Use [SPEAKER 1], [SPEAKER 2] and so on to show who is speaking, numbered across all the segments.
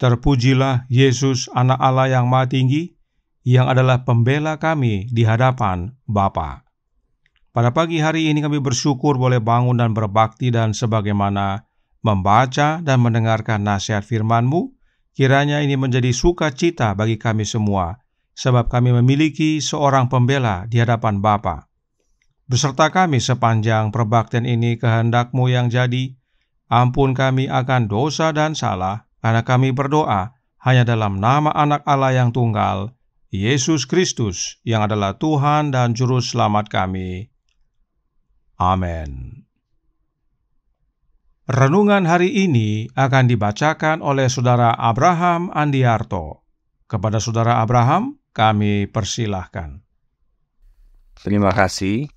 [SPEAKER 1] Terpujilah Yesus anak Allah yang maha tinggi, yang adalah pembela kami di hadapan Bapa. Pada pagi hari ini kami bersyukur boleh bangun dan berbakti dan sebagaimana membaca dan mendengarkan nasihat firman-Mu, kiranya ini menjadi sukacita bagi kami semua, sebab kami memiliki seorang pembela di hadapan Bapa. Beserta kami sepanjang perbaktian ini kehendak-Mu yang jadi, ampun kami akan dosa dan salah, karena kami berdoa hanya dalam nama anak Allah yang tunggal, Yesus Kristus yang adalah Tuhan dan Juru Selamat kami. Amin. Renungan hari ini akan dibacakan oleh Saudara Abraham Andiarto. Kepada Saudara Abraham, kami persilahkan.
[SPEAKER 2] Terima kasih.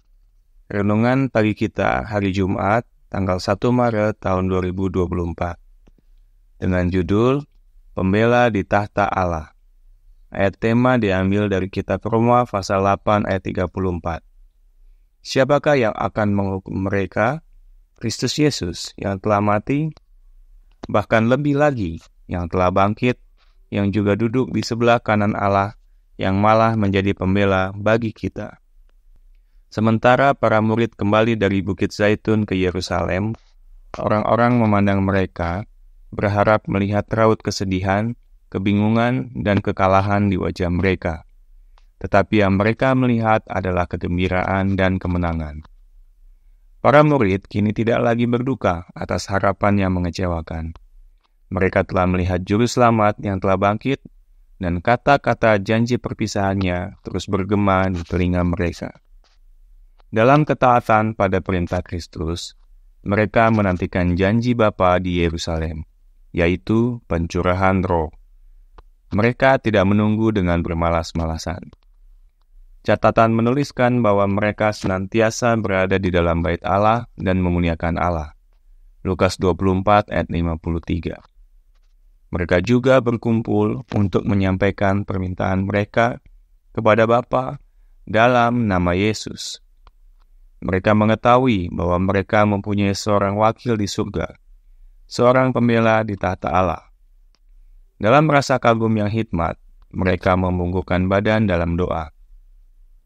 [SPEAKER 2] Renungan pagi kita hari Jumat, tanggal 1 Maret tahun 2024 dengan judul Pembela di Tahta Allah. Ayat tema diambil dari kitab Roma pasal 8 ayat 34. Siapakah yang akan menghukum mereka? Kristus Yesus yang telah mati, bahkan lebih lagi yang telah bangkit, yang juga duduk di sebelah kanan Allah, yang malah menjadi pembela bagi kita. Sementara para murid kembali dari Bukit Zaitun ke Yerusalem, orang-orang memandang mereka berharap melihat raut kesedihan, kebingungan, dan kekalahan di wajah mereka. Tetapi yang mereka melihat adalah kegembiraan dan kemenangan. Para murid kini tidak lagi berduka atas harapan yang mengecewakan. Mereka telah melihat juru selamat yang telah bangkit, dan kata-kata janji perpisahannya terus bergema di telinga mereka. Dalam ketaatan pada perintah Kristus, mereka menantikan janji Bapa di Yerusalem yaitu pencurahan roh. Mereka tidak menunggu dengan bermalas-malasan. Catatan menuliskan bahwa mereka senantiasa berada di dalam bait Allah dan memuliakan Allah. Lukas 24 ayat 53. Mereka juga berkumpul untuk menyampaikan permintaan mereka kepada Bapa dalam nama Yesus. Mereka mengetahui bahwa mereka mempunyai seorang wakil di surga, seorang pembela di tahta Allah. Dalam rasa kagum yang hikmat, mereka membungkukkan badan dalam doa.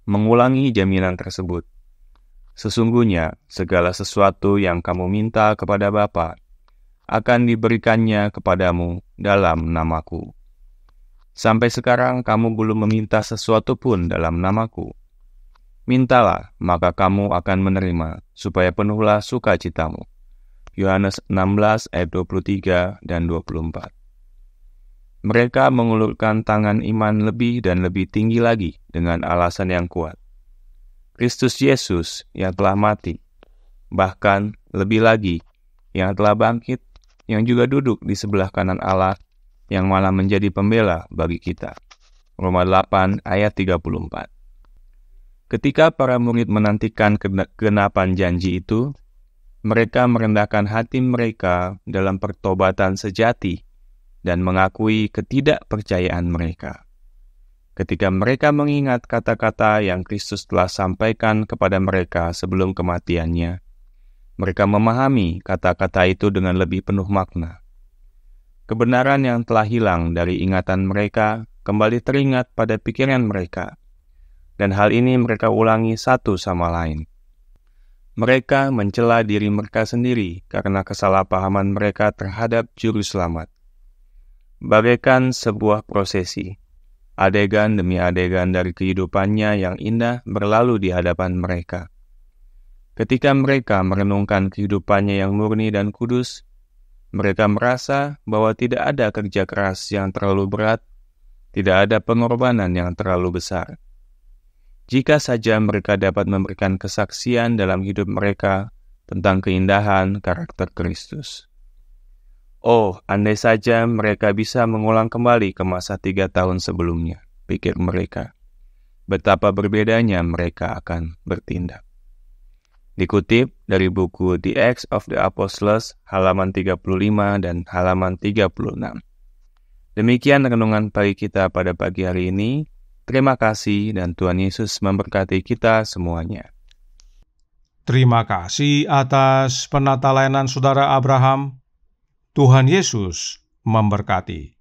[SPEAKER 2] Mengulangi jaminan tersebut. Sesungguhnya, segala sesuatu yang kamu minta kepada Bapa akan diberikannya kepadamu dalam namaku. Sampai sekarang kamu belum meminta sesuatu pun dalam namaku. Mintalah, maka kamu akan menerima, supaya penuhlah sukacitamu. Yohanes 16 ayat 23 dan 24. Mereka mengulurkan tangan iman lebih dan lebih tinggi lagi dengan alasan yang kuat. Kristus Yesus yang telah mati, bahkan lebih lagi yang telah bangkit, yang juga duduk di sebelah kanan Allah, yang malah menjadi pembela bagi kita. Roma 8 ayat 34 Ketika para murid menantikan kenapan janji itu, mereka merendahkan hati mereka dalam pertobatan sejati dan mengakui ketidakpercayaan mereka. Ketika mereka mengingat kata-kata yang Kristus telah sampaikan kepada mereka sebelum kematiannya, mereka memahami kata-kata itu dengan lebih penuh makna. Kebenaran yang telah hilang dari ingatan mereka kembali teringat pada pikiran mereka, dan hal ini mereka ulangi satu sama lain. Mereka mencela diri mereka sendiri karena kesalahpahaman mereka terhadap juru selamat. Bagaikan sebuah prosesi, adegan demi adegan dari kehidupannya yang indah berlalu di hadapan mereka. Ketika mereka merenungkan kehidupannya yang murni dan kudus, mereka merasa bahwa tidak ada kerja keras yang terlalu berat, tidak ada pengorbanan yang terlalu besar. Jika saja mereka dapat memberikan kesaksian dalam hidup mereka tentang keindahan karakter Kristus. Oh, andai saja mereka bisa mengulang kembali ke masa tiga tahun sebelumnya, pikir mereka. Betapa berbedanya mereka akan bertindak. Dikutip dari buku The Acts of the Apostles, halaman 35 dan halaman 36. Demikian renungan pagi kita pada pagi hari ini. Terima kasih dan Tuhan Yesus memberkati kita semuanya.
[SPEAKER 1] Terima kasih atas penata layanan Saudara Abraham. Tuhan Yesus memberkati.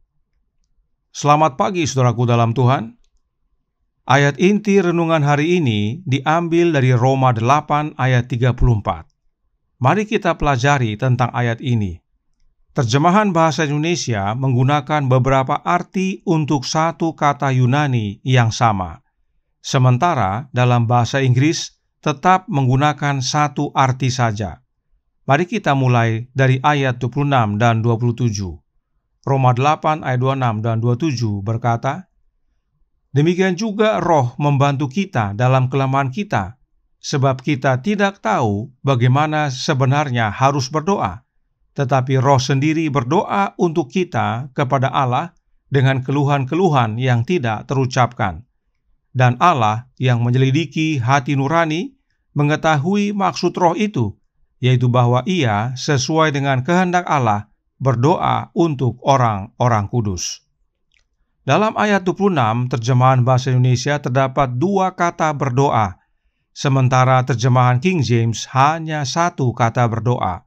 [SPEAKER 1] Selamat pagi saudaraku dalam Tuhan. Ayat inti renungan hari ini diambil dari Roma 8 ayat 34. Mari kita pelajari tentang ayat ini. Terjemahan bahasa Indonesia menggunakan beberapa arti untuk satu kata Yunani yang sama, sementara dalam bahasa Inggris tetap menggunakan satu arti saja. Mari kita mulai dari ayat 26 dan 27. Roma 8 ayat 26 dan 27 berkata, Demikian juga roh membantu kita dalam kelemahan kita, sebab kita tidak tahu bagaimana sebenarnya harus berdoa tetapi Roh sendiri berdoa untuk kita kepada Allah dengan keluhan-keluhan yang tidak terucapkan. Dan Allah yang menyelidiki hati nurani mengetahui maksud roh itu, yaitu bahwa ia sesuai dengan kehendak Allah berdoa untuk orang-orang kudus. Dalam ayat 26 terjemahan bahasa Indonesia terdapat dua kata berdoa, sementara terjemahan King James hanya satu kata berdoa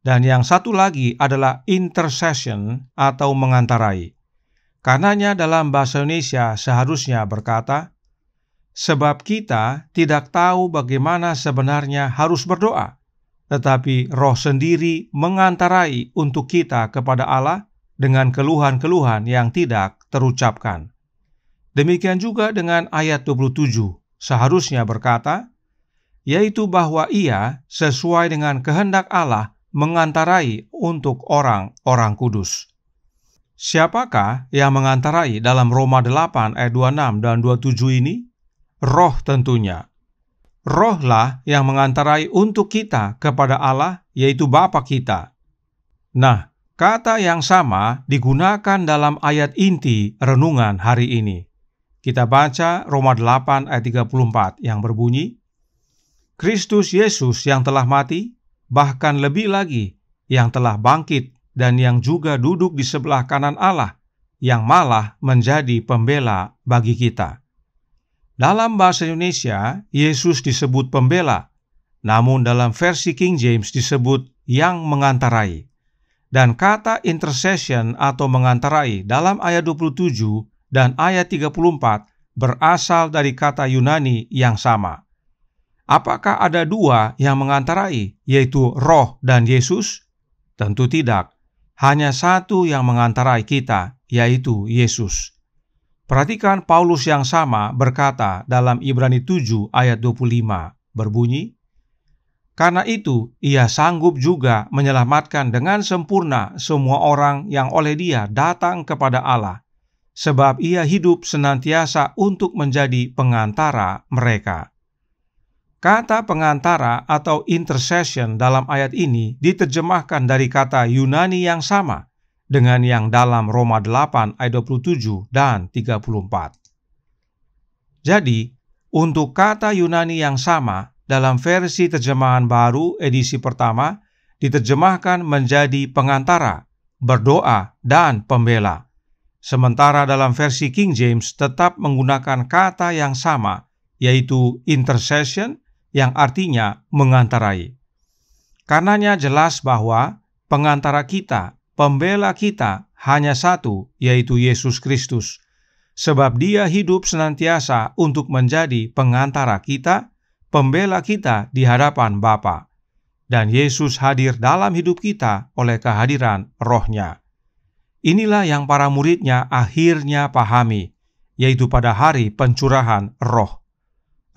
[SPEAKER 1] dan yang satu lagi adalah intercession atau mengantarai. Karenanya dalam bahasa Indonesia seharusnya berkata, sebab kita tidak tahu bagaimana sebenarnya harus berdoa, tetapi roh sendiri mengantarai untuk kita kepada Allah dengan keluhan-keluhan yang tidak terucapkan. Demikian juga dengan ayat 27, seharusnya berkata, yaitu bahwa ia sesuai dengan kehendak Allah mengantarai untuk orang-orang kudus. Siapakah yang mengantarai dalam Roma 8 ayat 26 dan 27 ini? Roh tentunya. Rohlah yang mengantarai untuk kita kepada Allah, yaitu Bapa kita. Nah, kata yang sama digunakan dalam ayat inti renungan hari ini. Kita baca Roma 8 ayat 34 yang berbunyi, Kristus Yesus yang telah mati, bahkan lebih lagi yang telah bangkit dan yang juga duduk di sebelah kanan Allah, yang malah menjadi pembela bagi kita. Dalam bahasa Indonesia, Yesus disebut pembela, namun dalam versi King James disebut yang mengantarai. Dan kata intercession atau mengantarai dalam ayat 27 dan ayat 34 berasal dari kata Yunani yang sama, Apakah ada dua yang mengantarai, yaitu roh dan Yesus? Tentu tidak. Hanya satu yang mengantarai kita, yaitu Yesus. Perhatikan Paulus yang sama berkata dalam Ibrani 7 ayat 25 berbunyi, Karena itu ia sanggup juga menyelamatkan dengan sempurna semua orang yang oleh dia datang kepada Allah, sebab ia hidup senantiasa untuk menjadi pengantara mereka. Kata pengantara atau intercession dalam ayat ini diterjemahkan dari kata Yunani yang sama dengan yang dalam Roma 8 ayat 27 dan 34. Jadi, untuk kata Yunani yang sama dalam versi terjemahan baru edisi pertama diterjemahkan menjadi pengantara, berdoa, dan pembela. Sementara dalam versi King James tetap menggunakan kata yang sama, yaitu intercession yang artinya mengantarai. Karenanya jelas bahwa pengantara kita, pembela kita hanya satu, yaitu Yesus Kristus. Sebab dia hidup senantiasa untuk menjadi pengantara kita, pembela kita di hadapan Bapa. Dan Yesus hadir dalam hidup kita oleh kehadiran rohnya. Inilah yang para muridnya akhirnya pahami, yaitu pada hari pencurahan roh.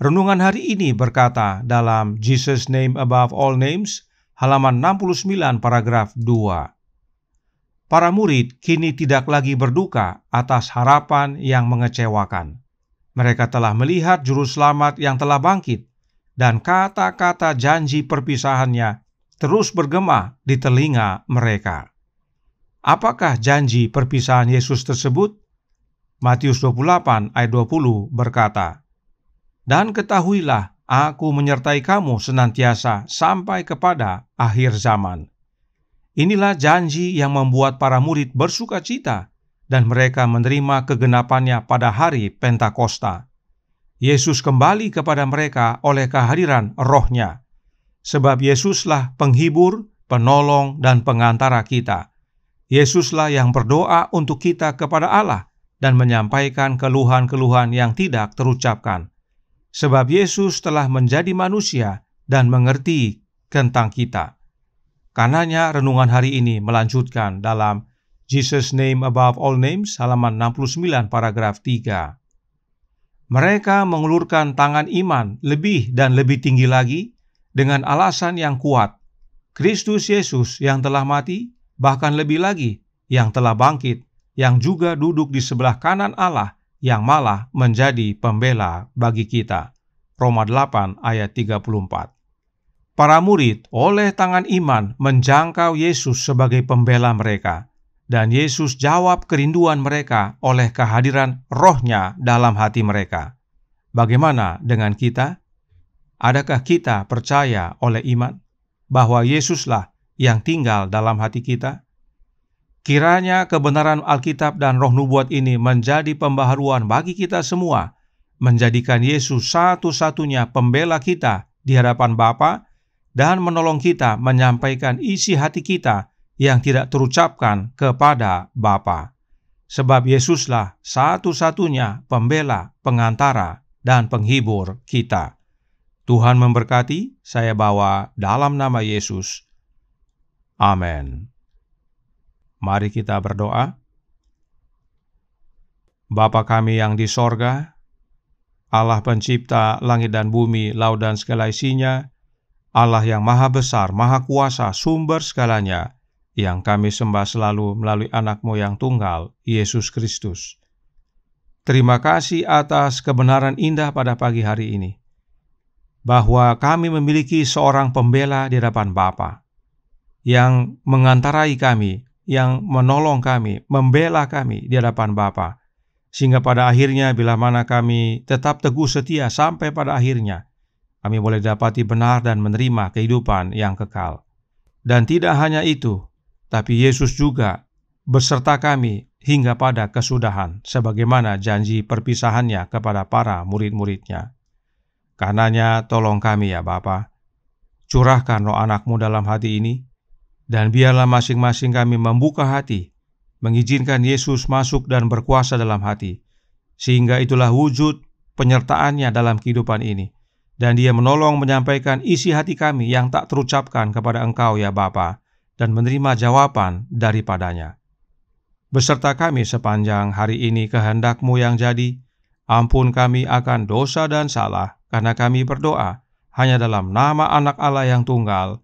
[SPEAKER 1] Renungan hari ini berkata dalam Jesus Name Above All Names, halaman 69 paragraf 2. Para murid kini tidak lagi berduka atas harapan yang mengecewakan. Mereka telah melihat juru selamat yang telah bangkit dan kata-kata janji perpisahannya terus bergema di telinga mereka. Apakah janji perpisahan Yesus tersebut? Matius 28 ayat 20 berkata, dan ketahuilah, aku menyertai kamu senantiasa sampai kepada akhir zaman. Inilah janji yang membuat para murid bersuka cita dan mereka menerima kegenapannya pada hari Pentakosta. Yesus kembali kepada mereka oleh kehadiran rohnya. Sebab Yesuslah penghibur, penolong, dan pengantara kita. Yesuslah yang berdoa untuk kita kepada Allah dan menyampaikan keluhan-keluhan yang tidak terucapkan sebab Yesus telah menjadi manusia dan mengerti tentang kita. Karenanya renungan hari ini melanjutkan dalam Jesus Name Above All Names halaman 69 paragraf 3. Mereka mengulurkan tangan iman lebih dan lebih tinggi lagi dengan alasan yang kuat. Kristus Yesus yang telah mati, bahkan lebih lagi yang telah bangkit, yang juga duduk di sebelah kanan Allah yang malah menjadi pembela bagi kita. Roma 8 ayat 34. Para murid oleh tangan iman menjangkau Yesus sebagai pembela mereka, dan Yesus jawab kerinduan mereka oleh kehadiran rohnya dalam hati mereka. Bagaimana dengan kita? Adakah kita percaya oleh iman bahwa Yesuslah yang tinggal dalam hati kita? Kiranya kebenaran Alkitab dan roh nubuat ini menjadi pembaharuan bagi kita semua, menjadikan Yesus satu-satunya pembela kita di hadapan Bapa dan menolong kita menyampaikan isi hati kita yang tidak terucapkan kepada Bapa. Sebab Yesuslah satu-satunya pembela, pengantara, dan penghibur kita. Tuhan memberkati, saya bawa dalam nama Yesus. Amin. Mari kita berdoa. Bapa kami yang di sorga, Allah pencipta langit dan bumi, laut dan segala isinya, Allah yang maha besar, maha kuasa, sumber segalanya, yang kami sembah selalu melalui anakmu yang tunggal, Yesus Kristus. Terima kasih atas kebenaran indah pada pagi hari ini, bahwa kami memiliki seorang pembela di hadapan Bapa yang mengantarai kami yang menolong kami, membela kami di hadapan Bapa. Sehingga pada akhirnya bila mana kami tetap teguh setia sampai pada akhirnya, kami boleh dapati benar dan menerima kehidupan yang kekal. Dan tidak hanya itu, tapi Yesus juga beserta kami hingga pada kesudahan, sebagaimana janji perpisahannya kepada para murid-muridnya. Karenanya tolong kami ya Bapa, curahkan roh anakmu dalam hati ini, dan biarlah masing-masing kami membuka hati, mengizinkan Yesus masuk dan berkuasa dalam hati, sehingga itulah wujud penyertaannya dalam kehidupan ini. Dan dia menolong menyampaikan isi hati kami yang tak terucapkan kepada engkau ya Bapa dan menerima jawaban daripadanya. Beserta kami sepanjang hari ini kehendakmu yang jadi, ampun kami akan dosa dan salah, karena kami berdoa hanya dalam nama anak Allah yang tunggal,